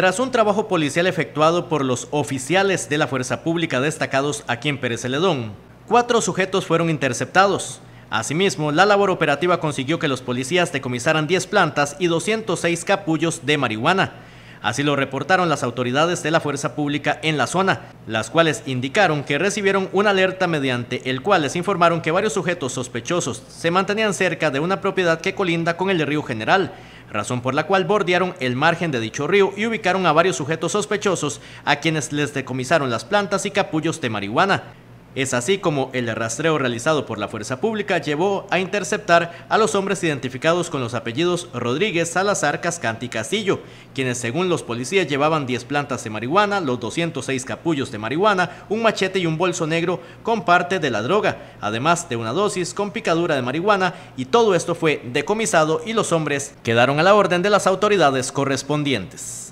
Tras un trabajo policial efectuado por los oficiales de la Fuerza Pública destacados aquí en Pérez Celedón, cuatro sujetos fueron interceptados. Asimismo, la labor operativa consiguió que los policías decomisaran 10 plantas y 206 capullos de marihuana. Así lo reportaron las autoridades de la Fuerza Pública en la zona, las cuales indicaron que recibieron una alerta mediante el cual les informaron que varios sujetos sospechosos se mantenían cerca de una propiedad que colinda con el río General, razón por la cual bordearon el margen de dicho río y ubicaron a varios sujetos sospechosos a quienes les decomisaron las plantas y capullos de marihuana. Es así como el rastreo realizado por la fuerza pública llevó a interceptar a los hombres identificados con los apellidos Rodríguez, Salazar, Cascante y Castillo, quienes según los policías llevaban 10 plantas de marihuana, los 206 capullos de marihuana, un machete y un bolso negro con parte de la droga, además de una dosis con picadura de marihuana y todo esto fue decomisado y los hombres quedaron a la orden de las autoridades correspondientes.